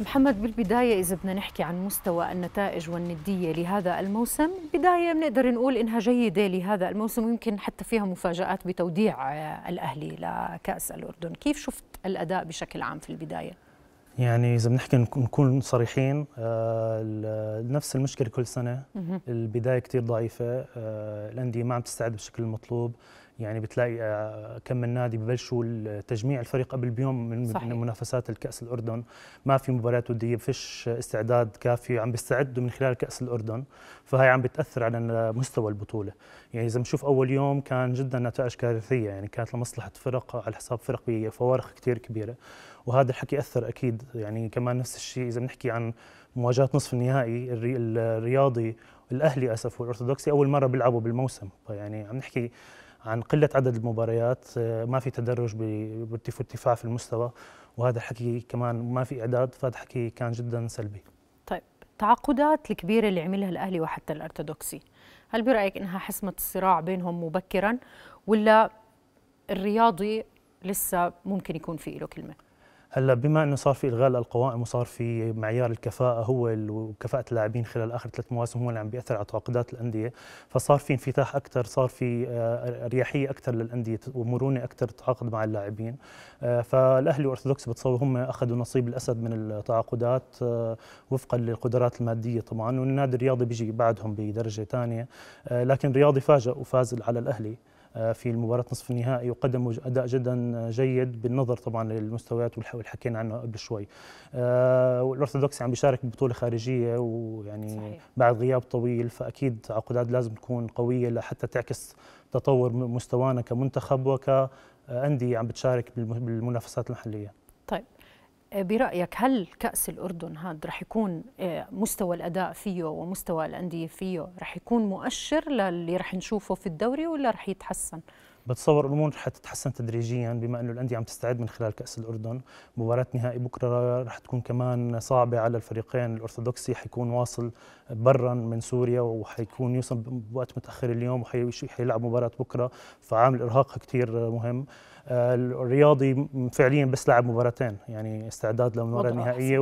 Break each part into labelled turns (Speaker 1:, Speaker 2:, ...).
Speaker 1: محمد بالبداية إذا بدنا نحكي عن مستوى النتائج والندية لهذا الموسم بداية بنقدر نقول إنها جيدة لهذا الموسم ويمكن حتى فيها مفاجآت بتوديع آه، الأهلي لكأس الأردن كيف شفت الأداء بشكل عام في البداية؟
Speaker 2: يعني إذا بنحكي نكون صريحين آه، نفس المشكلة كل سنة البداية كتير ضعيفة آه، الأندية ما عم تستعد بالشكل المطلوب يعني بتلاقي آه، كم من نادي ببلشوا تجميع الفريق قبل بيوم من صحيح. منافسات الكاس الاردن ما في مباريات وديه فيش استعداد كافي عم بيستعدوا من خلال كاس الاردن فهي عم بتاثر على مستوى البطوله يعني اذا بنشوف اول يوم كان جدا نتائج كارثيه يعني كانت لمصلحه فرق على حساب فرق بفوارق كثير كبيره وهذا الحكي اثر اكيد يعني كمان نفس الشيء اذا بنحكي عن مواجهه نصف النهائي الرياضي الاهلي اسف والارثوذكسي اول مره بيلعبوا بالموسم فيعني عم نحكي عن قله عدد المباريات آه، ما في تدرج بارتفاع في المستوى وهذا الحكي كمان ما في اعداد فهذا الحكي كان جدا سلبي
Speaker 1: طيب التعاقدات الكبيره اللي عملها الاهلي وحتى الارثوذكسي هل برايك انها حسمت الصراع بينهم مبكرا ولا الرياضي لسه ممكن يكون في له كلمه
Speaker 2: هلا بما انه صار في الغاء للقوائم وصار في معيار الكفاءه هو وكفاءه اللاعبين خلال اخر ثلاث مواسم هو اللي عم بياثر على تعاقدات الانديه فصار في انفتاح اكثر صار في اريحيه آه، اكثر للانديه ومرونه اكثر تتعاقد مع اللاعبين آه، فالاهلي والارثوذكس بتصور هم اخذوا نصيب الاسد من التعاقدات آه، وفقا للقدرات الماديه طبعا والنادي الرياضي بيجي بعدهم بدرجه ثانيه لكن الرياضي فاجئ وفاز على الاهلي آه، في مباراة نصف النهائي وقدم أداء جدا جيد بالنظر طبعا للمستويات واللي حكينا عنه قبل شوي آه، الأرثوذكسي يعني عم بيشارك ببطولة خارجية ويعني صحيح. بعد غياب طويل فأكيد عقودات لازم تكون قوية لحتى تعكس تطور مستوانا كمنتخب وكأندية عم بتشارك بالمنافسات المحلية
Speaker 1: طيب آه، برأيك هل كأس الأردن هذا رح يكون آه، مستوى الأداء فيه ومستوى الأندية فيه رح يكون مؤشر للي رح نشوفه في الدوري ولا رح يتحسن؟
Speaker 2: بتصور الامور رح تتحسن تدريجيا بما انه الانديه عم تستعد من خلال كاس الاردن مباراه نهائي بكره رح تكون كمان صعبه على الفريقين الارثوذكسي حيكون واصل برا من سوريا وحيكون يوصل بوقت متاخر اليوم وحيلعب مباراه بكره فعامل ارهاقها كثير مهم الرياضي فعليا بس لعب مباراتين يعني استعداد للمباراه النهائيه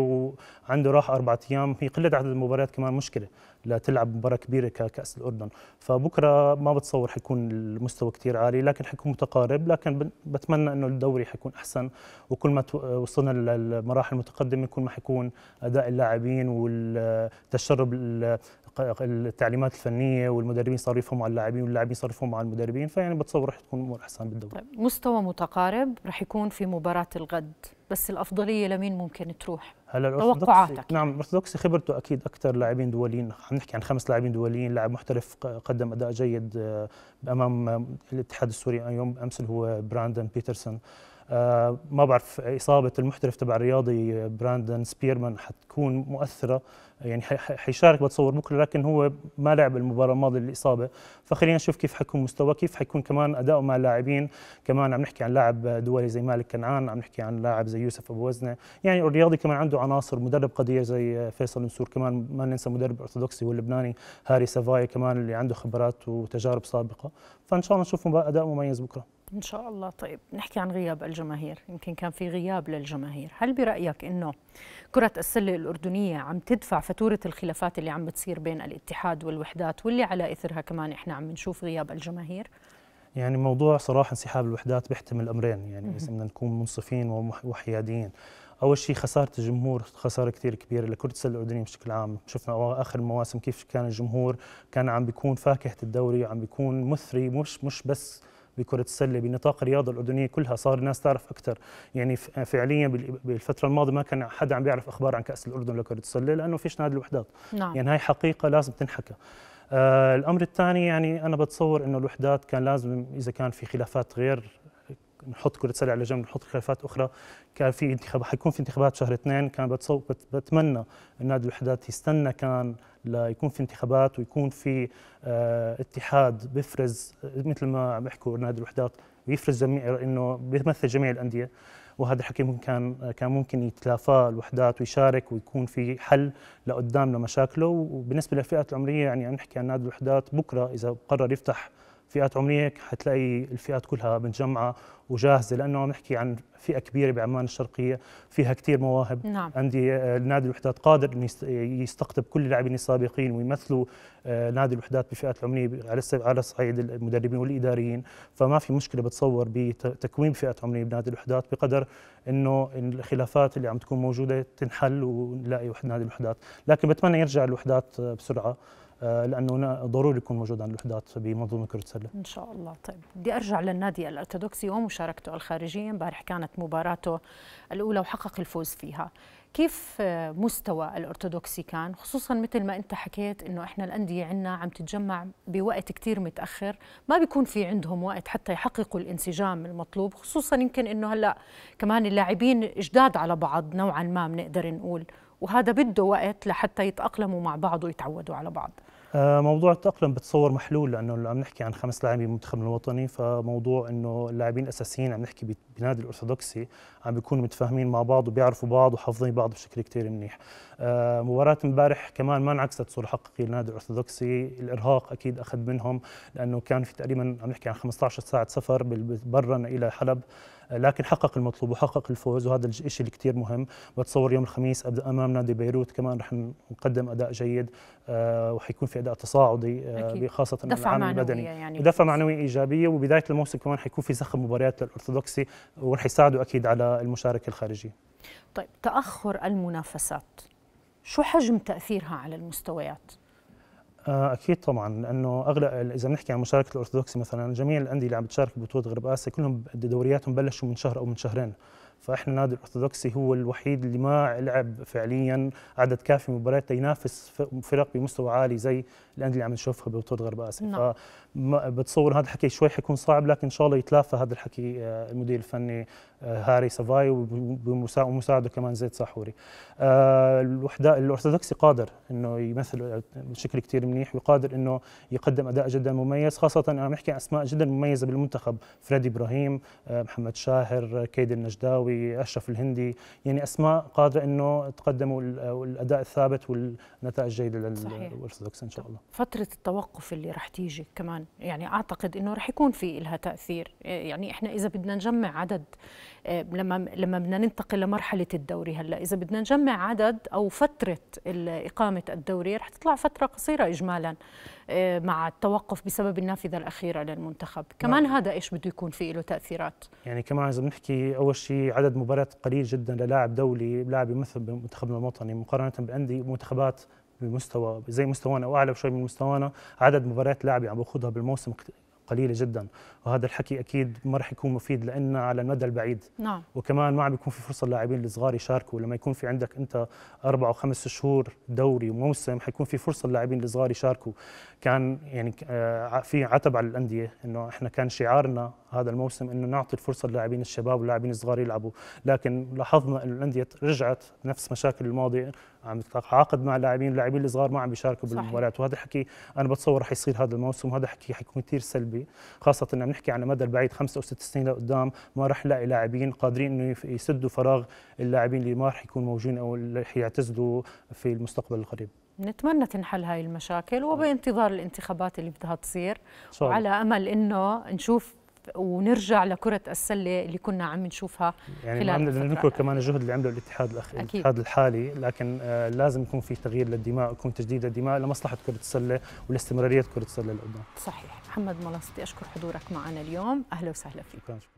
Speaker 2: وعنده راح اربع ايام هي قله عدد المباريات كمان مشكله لتلعب مباراه كبيره ككاس الاردن فبكره ما بتصور حيكون المستوى كثير عالي لكن حيكون متقارب لكن بتمنى انه الدوري حيكون احسن وكل ما وصلنا للمراحل المتقدمه كل ما حيكون اداء اللاعبين والتشرب التعليمات الفنيه والمدربين صاروا يفهموا على اللاعبين واللاعبين صاروا يفهموا على المدربين فيعني بتصور رح تكون امور احسن بالدوري طيب
Speaker 1: مستوى متقارب رح يكون في مباراه الغد بس الافضليه لمين ممكن تروح
Speaker 2: هلا توقعاتك نعم الارثوذكسي خبرته اكيد اكثر لاعبين دوليين عم نحكي عن خمس لاعبين دوليين لاعب محترف قدم اداء جيد آه، امام آه، الاتحاد السوري يوم امس اللي هو براندن بيترسون آه، ما بعرف اصابه المحترف تبع الرياضي براندن سبيرمان حتكون مؤثره يعني حيشارك بتصور بكره لكن هو ما لعب المباراه الماضيه للاصابه فخلينا نشوف كيف حيكون مستواه كيف حيكون كمان اداؤه مع اللاعبين كمان عم نحكي عن لاعب دولي زي مالك كنعان عم نحكي عن لاعب زي يوسف ابو وزنه يعني الرياضي كمان عنده عناصر مدرب قدير زي فيصل نسور كمان ما ننسى مدرب ارثوذكسي واللبناني هاري سافاي كمان اللي عنده خبرات وتجارب سابقه فان شاء الله نشوف اداء مميز بكره
Speaker 1: ان شاء الله طيب نحكي عن غياب الجماهير يمكن كان في غياب للجماهير هل برايك انه كره السله الاردنيه عم تدفع فاتوره الخلافات اللي عم بتصير بين الاتحاد والوحدات واللي على اثرها كمان احنا عم نشوف غياب الجماهير
Speaker 2: يعني موضوع صراحه انسحاب الوحدات بيحتمل امرين يعني بس بدنا نكون منصفين وحياديين اول شيء خساره الجمهور خساره كثير كبيره لكره السله الاردنيه بشكل عام شفنا اخر المواسم كيف كان الجمهور كان عم بيكون فاكهه الدوري عم بيكون مثري مش مش بس بكره السله بنطاق الرياضه الاردنيه كلها صار الناس تعرف اكثر يعني فعليا بالفتره الماضيه ما كان حدا عم بيعرف اخبار عن كاس الاردن لكره السله لانه فيش نادي الوحدات نعم. يعني هاي حقيقه لازم تنحكى آه الامر الثاني يعني انا بتصور انه الوحدات كان لازم اذا كان في خلافات غير نحط كره سله على جنب نحط خلافات اخرى كان في انتخاب حيكون في انتخابات شهر اثنين كان بتصو... بتمنى النادي الوحدات يستنى كان ليكون في انتخابات ويكون في اه اتحاد بيفرز مثل ما عم يحكوا نادي الوحدات بيفرز جميع انه بيمثل جميع الانديه وهذا الحكي ممكن كان كان ممكن يتلافاه الوحدات ويشارك ويكون في حل لقدام لمشاكله وبالنسبه للفئات العمريه يعني عم نحكي عن نادي الوحدات بكره اذا قرر يفتح فئات عمريه حتلاقي الفئات كلها متجمعه وجاهزه لانه عم نحكي عن فئه كبيره بعمان الشرقيه فيها كثير مواهب نعم. عندي آه، نادي الوحدات قادر انه يستقطب كل اللاعبين السابقين ويمثلوا آه، نادي الوحدات بالفئات العمريه على على صعيد المدربين والاداريين فما في مشكله بتصور بتكوين فئات عمريه بنادي الوحدات بقدر انه الخلافات اللي عم تكون موجوده تنحل ونلاقي نادي الوحدات لكن بتمنى يرجع الوحدات آه، بسرعه آه، لانه ضروري يكون موجود عن الوحدات بمنظومه كره السله ان شاء
Speaker 1: الله طيب بدي ارجع للنادي الارثوذكسي ومشاركته الخارجيه امبارح كانت مباراته الاولى وحقق الفوز فيها كيف آه، مستوى الارثوذكسي كان خصوصا مثل ما انت حكيت انه احنا الانديه عندنا عم تتجمع بوقت كثير متاخر ما بيكون في عندهم وقت حتى يحققوا الانسجام المطلوب خصوصا يمكن انه هلا كمان اللاعبين جداد على بعض نوعا ما بنقدر نقول وهذا بده وقت لحتى يتأقلموا مع بعض ويتعودوا على بعض
Speaker 2: آه، موضوع التأقلم بتصور محلول لأنه عم نحكي عن خمس لاعبين بالمنتخب الوطني فموضوع إنه اللاعبين الأساسيين عم نحكي بنادي الأرثوذكسي عم بيكونوا متفاهمين مع بعض وبيعرفوا بعض وحافظين بعض بشكل كثير منيح آه، مباراة امبارح كمان ما انعكست صورة حقيقية للنادي الأرثوذكسي الإرهاق أكيد أخذ منهم لأنه كان في تقريبا عم نحكي عن 15 ساعة سفر برا إلى حلب لكن حقق المطلوب وحقق الفوز وهذا الشيء اللي كثير مهم بتصور يوم الخميس امام نادي بيروت كمان رح نقدم اداء جيد آه، وحيكون في اداء تصاعدي آه، خاصه معنوية البدني يعني دفعه معنويه ايجابيه وبدايه الموسم كمان حيكون في زخم مباريات للارثوذكسي ورح يساعدوا اكيد على المشاركه الخارجيه
Speaker 1: طيب تاخر المنافسات شو حجم تاثيرها على المستويات
Speaker 2: آه، اكيد طبعا لانه اغلب اذا بنحكي عن مشاركه الارثوذكسي مثلا جميع الانديه اللي عم بتشارك ببطوله غرب اسيا كلهم دورياتهم بلشوا من شهر او من شهرين فاحنا نادي الارثوذكسي هو الوحيد اللي ما لعب فعليا عدد كافي من مباريات ينافس فرق بمستوى عالي زي الانديه اللي عم نشوفها ببطوله غرب اسيا نعم. فبتصور هذا الحكي شوي حيكون صعب لكن ان شاء الله يتلافى هذا الحكي آه، المدير الفني آه، هاري سافاي ومساعده كمان زيد صحوري آه، الوحدة الأرثوذكسي قادر أنه يمثل بشكل كثير منيح وقادر أنه يقدم أداء جدا مميز خاصة أنا بحكي عن أسماء جدا مميزة بالمنتخب فريدي إبراهيم آه، محمد شاهر كيد النجداوي أشرف الهندي يعني أسماء قادرة أنه تقدموا الأداء الثابت والنتائج الجيدة للأرثوذكس إن شاء الله
Speaker 1: فترة التوقف اللي رح تيجي كمان يعني أعتقد أنه رح يكون في لها تأثير يعني إحنا إذا بدنا نجمع عدد آه، لما لما بدنا ننتقل لمرحله الدوري هلا اذا بدنا نجمع عدد او فتره اقامه الدوري رح تطلع فتره قصيره اجمالا آه، مع التوقف بسبب النافذه الاخيره للمنتخب نعم. كمان نعم. هذا ايش بده يكون فيه له تاثيرات
Speaker 2: يعني كمان اذا بنحكي اول شيء عدد مباريات قليل جدا للاعب دولي لاعب يمثل بمنتخبنا الوطني مقارنه بانديه منتخبات بمستوى زي مستوانا او اعلى شوي من مستوانا عدد مباريات لاعب عم بخوضها بالموسم قليله جدا وهذا الحكي اكيد ما رح يكون مفيد لنا على المدى البعيد نعم وكمان ما عم بيكون في فرصه للاعبين الصغار يشاركوا لما يكون في عندك انت اربع او خمس شهور دوري وموسم حيكون في فرصه للاعبين الصغار يشاركوا كان يعني آه، في عتب على الانديه انه احنا كان شعارنا هذا الموسم انه نعطي الفرصه للاعبين الشباب واللاعبين الصغار يلعبوا لكن لاحظنا انه الانديه رجعت نفس مشاكل الماضي عم تتعاقد مع اللاعبين اللاعبين الصغار ما عم بيشاركوا بالمباريات وهذا الحكي انا بتصور رح يصير هذا الموسم وهذا الحكي حيكون كثير سلبي خاصه انه عم نحكي على مدى البعيد خمس او ست سنين لقدام ما رح نلاقي لاعبين قادرين انه يسدوا فراغ اللاعبين اللي ما رح يكونوا موجودين او اللي رح يعتزلوا في المستقبل القريب
Speaker 1: نتمنى تنحل هاي المشاكل وبانتظار الانتخابات اللي بدها تصير صحيح. وعلى امل انه نشوف ونرجع لكره السله اللي كنا عم نشوفها يعني خلال يعني بدنا نذكر
Speaker 2: كمان الجهد اللي عمله الاتحاد الاخير أكيد. الاتحاد الحالي لكن آه لازم يكون في تغيير للدماء يكون تجديد للدماء لمصلحه كره السله ولاستمراريه كره السله لقدام
Speaker 1: صحيح محمد ملاصتي اشكر حضورك معنا اليوم اهلا وسهلا فيك شكرا.